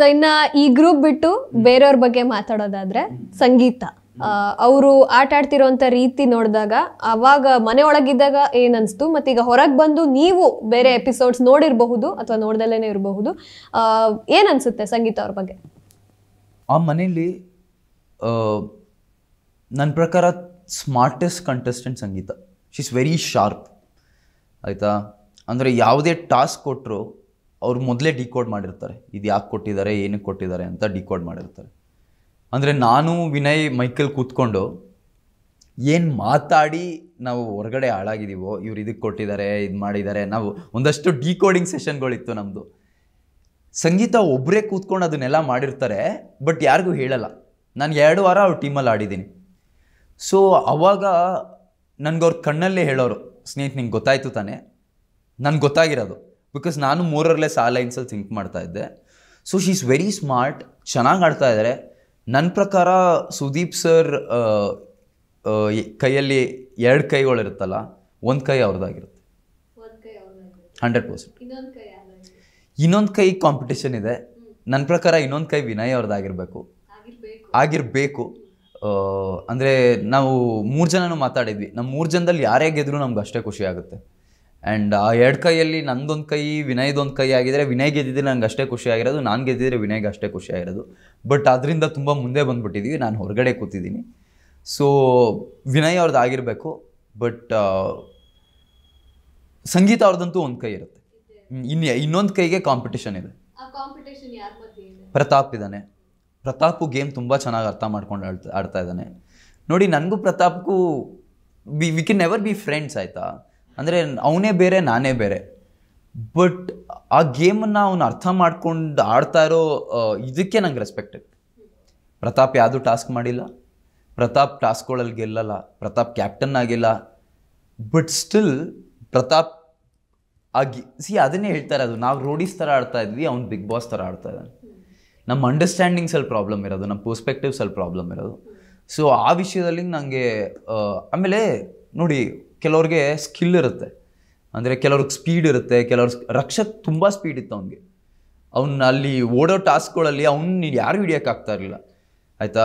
so ಇನ್ನ ಈ group ಬಿಟ್ಟು ಬೇರೆಯವ್ರ ಬಗ್ಗೆ ಮಾತಾಡೋದಾದ್ರೆ ಸಂಗೀತ ಅವರು ಆಟ ಆಡ್ತಿರೋಂತ ರೀತಿ ನೋಡಿದಾಗ ಅವಾಗ ಮನೆ ಒಳಗಿದ್ದಾಗ ಏನ್ ಅನ್ಸ್ತು ಮತ್ತೀಗ ಹೊರಗೆ ಬಂದು ನೀವು ಬೇರೆ ಎಪಿಸೋಡ್ಸ್ ನೋಡಿರಬಹುದು ಅಥವಾ ನೋಡ್ದಲ್ಲೇನೆ ಇರಬಹುದು ಏನ್ ಅನ್ಸುತ್ತೆ ಸಂಗೀತ ಅವ್ರ ಬಗ್ಗೆ ಆ ಮನೆಯಲ್ಲಿ ನನ್ನ ಪ್ರಕಾರ smartest contestant Sangeetha she is very sharp ಆಯಿತಾ ಅಂದರೆ ಯಾವುದೇ ಟಾಸ್ಕ್ ಕೊಟ್ಟರು ಅವ್ರು ಮೊದಲೇ ಡಿಕೋಡ್ ಮಾಡಿರ್ತಾರೆ ಇದು ಯಾಕೆ ಕೊಟ್ಟಿದ್ದಾರೆ ಏನಕ್ಕೆ ಕೊಟ್ಟಿದ್ದಾರೆ ಅಂತ ಡಿಕೋಡ್ ಮಾಡಿರ್ತಾರೆ ಅಂದರೆ ನಾನು ವಿನಯ್ ಮೈಕಲ್ ಕೂತ್ಕೊಂಡು ಏನು ಮಾತಾಡಿ ನಾವು ಹೊರಗಡೆ ಹಾಳಾಗಿದ್ದೀವೋ ಇವ್ರು ಇದಕ್ಕೆ ಕೊಟ್ಟಿದ್ದಾರೆ ಇದು ಮಾಡಿದ್ದಾರೆ ನಾವು ಒಂದಷ್ಟು ಡಿಕೋಡಿಂಗ್ ಸೆಷನ್ಗಳಿತ್ತು ನಮ್ಮದು ಸಂಗೀತ ಒಬ್ಬರೇ ಕೂತ್ಕೊಂಡು ಅದನ್ನೆಲ್ಲ ಮಾಡಿರ್ತಾರೆ ಬಟ್ ಯಾರಿಗೂ ಹೇಳಲ್ಲ ನಾನು ಎರಡು ವಾರ ಅವ್ರ ಟೀಮಲ್ಲಿ ಆಡಿದ್ದೀನಿ ಸೊ ಅವಾಗ ನನಗೆ ಅವ್ರ ಕಣ್ಣಲ್ಲೇ ಹೇಳೋರು ಸ್ನೇಹಿತ ನಿಂಗೆ ಗೊತ್ತಾಯಿತು ತಾನೇ ನನಗೆ ಗೊತ್ತಾಗಿರೋದು ಬಿಕಾಸ್ ನಾನು ಮೂರರಲ್ಲೇ ಆ ಲೈನ್ಸಲ್ಲಿ ಥಿಂಕ್ ಮಾಡ್ತಾ ಇದ್ದೆ so she is very smart ಚೆನ್ನಾಗಿ ಆಡ್ತಾ ಇದ್ದಾರೆ ನನ್ನ ಪ್ರಕಾರ ಸುದೀಪ್ ಸರ್ ಕೈಯಲ್ಲಿ ಎರಡು ಕೈಗಳಿರುತ್ತಲ್ಲ ಒಂದು ಕೈ ಅವ್ರದ್ದಾಗಿರುತ್ತೆ ಹಂಡ್ರೆಡ್ ಪರ್ಸೆಂಟ್ ಇನ್ನೊಂದು ಕೈ ಕಾಂಪಿಟೇಷನ್ ಇದೆ ನನ್ನ ಪ್ರಕಾರ ಇನ್ನೊಂದು ಕೈ ವಿನಯ್ ಅವ್ರದ್ದಾಗಿರಬೇಕು ಆಗಿರಬೇಕು ಅಂದರೆ ನಾವು ಮೂರು ಜನನೂ ಮಾತಾಡಿದ್ವಿ ನಮ್ಮ ಮೂರು ಜನದಲ್ಲಿ ಯಾರೇ ಗೆದ್ರು ನಮ್ಗೆ ಅಷ್ಟೇ ಖುಷಿ ಆಗುತ್ತೆ ಆ್ಯಂಡ್ ಆ ಎರಡು ಕೈಯಲ್ಲಿ ನಂದೊಂದು ಕೈ ವಿನಯ್ದೊಂದು ಕೈ ಆಗಿದ್ರೆ ವಿನಯ್ ಗೆದ್ದಿದ್ರೆ ನಂಗೆ ಅಷ್ಟೇ ಖುಷಿಯಾಗಿರೋದು ನಾನು ಗೆದ್ದಿದ್ರೆ ವಿನಯ್ಗೆ ಅಷ್ಟೇ ಖುಷಿಯಾಗಿರೋದು ಬಟ್ ಅದರಿಂದ ತುಂಬ ಮುಂದೆ ಬಂದುಬಿಟ್ಟಿದ್ದೀವಿ ನಾನು ಹೊರಗಡೆ ಕೂತಿದ್ದೀನಿ ಸೊ ವಿನಯ್ ಅವ್ರದ್ದು ಆಗಿರಬೇಕು ಬಟ್ ಸಂಗೀತ ಅವ್ರದ್ದಂತೂ ಒಂದು ಕೈ ಇರುತ್ತೆ ಇನ್ನು ಇನ್ನೊಂದು ಕೈಗೆ ಕಾಂಪಿಟೇಷನ್ ಇದೆ ಪ್ರತಾಪ್ ಇದ್ದಾನೆ ಪ್ರತಾಪು ಗೇಮ್ ತುಂಬ ಚೆನ್ನಾಗಿ ಅರ್ಥ ಮಾಡ್ಕೊಂಡು ಆಡ್ತಾ ಆಡ್ತಾ ಇದ್ದಾನೆ ನೋಡಿ ನನಗೂ ಪ್ರತಾಪ್ಗೂ we we can never be friends ಆಯಿತಾ ಅಂದರೆ ಅವನೇ ಬೇರೆ ನಾನೇ ಬೇರೆ ಬಟ್ ಆ ಗೇಮನ್ನು ಅವನು ಅರ್ಥ ಮಾಡ್ಕೊಂಡು ಆಡ್ತಾ ಇರೋ ಇದಕ್ಕೆ ನಂಗೆ ರೆಸ್ಪೆಕ್ಟ್ ಪ್ರತಾಪ್ ಯಾವುದೂ ಟಾಸ್ಕ್ ಮಾಡಿಲ್ಲ ಪ್ರತಾಪ್ ಟಾಸ್ಕ್ಗಳಲ್ಲಿ ಗೆಲ್ಲಲ್ಲ ಪ್ರತಾಪ್ ಕ್ಯಾಪ್ಟನ್ ಆಗಿಲ್ಲ ಬಟ್ ಸ್ಟಿಲ್ ಪ್ರತಾಪ್ ಆಗಿ ಸಿ ಅದನ್ನೇ ಹೇಳ್ತಾರೆ ಅದು ನಾವು ರೋಡೀಸ್ ಥರ ಆಡ್ತಾ ಇದ್ವಿ ಅವ್ನು ಬಿಗ್ ಬಾಸ್ ಥರ ಆಡ್ತಾ ಇದ್ದಾನೆ ನಮ್ಮ ಅಂಡರ್ಸ್ಟ್ಯಾಂಡಿಂಗ್ಸಲ್ಲಿ ಪ್ರಾಬ್ಲಮ್ ಇರೋದು ನಮ್ಮ ಪರ್ಸ್ಪೆಕ್ಟಿವ್ಸಲ್ಲಿ ಪ್ರಾಬ್ಲಮ್ ಇರೋದು ಸೊ ಆ ವಿಷಯದಲ್ಲಿ ನನಗೆ ಆಮೇಲೆ ನೋಡಿ ಕೆಲವ್ರಿಗೆ ಸ್ಕಿಲ್ ಇರುತ್ತೆ ಅಂದರೆ ಕೆಲವ್ರಿಗೆ ಸ್ಪೀಡ್ ಇರುತ್ತೆ ಕೆಲವ್ರ ರಕ್ಷಕ್ ತುಂಬ ಸ್ಪೀಡ್ ಇತ್ತು ಅವನಿಗೆ ಅವನ್ನ ಅಲ್ಲಿ ಓಡೋ ಟಾಸ್ಕ್ಗಳಲ್ಲಿ ಅವ್ನು ಯಾರು ಹಿಡಿಯೋಕ್ಕಾಗ್ತಾ ಇರಲಿಲ್ಲ ಆಯಿತಾ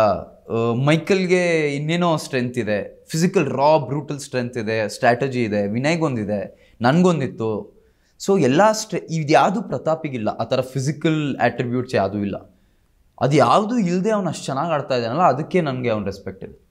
ಮೈಕಲ್ಗೆ ಇನ್ನೇನೋ ಸ್ಟ್ರೆಂತ್ ಇದೆ ಫಿಸಿಕಲ್ ರಾ ಬ್ರೂಟಲ್ ಸ್ಟ್ರೆಂತ್ ಇದೆ ಸ್ಟ್ರಾಟಜಿ ಇದೆ ವಿನಯ್ಗೊಂದಿದೆ ನನಗೊಂದಿತ್ತು ಸೊ ಎಲ್ಲ ಸ್ಟ್ರೆ ಇದ್ಯಾವುದು ಪ್ರತಾಪಿಗಿಲ್ಲ ಆ ಥರ ಫಿಸಿಕಲ್ ಆ್ಯಟ್ರಿಬ್ಯೂಟ್ಸ್ ಯಾವುದೂ ಇಲ್ಲ ಅದು ಯಾವುದು ಇಲ್ಲದೆ ಅವ್ನು ಅಷ್ಟು ಚೆನ್ನಾಗಿ ಆಡ್ತಾ ಇದ್ದಾನಲ್ಲ ಅದಕ್ಕೆ ನನಗೆ ಅವ್ನು ರೆಸ್ಪೆಕ್ಟ್ ಇದೆ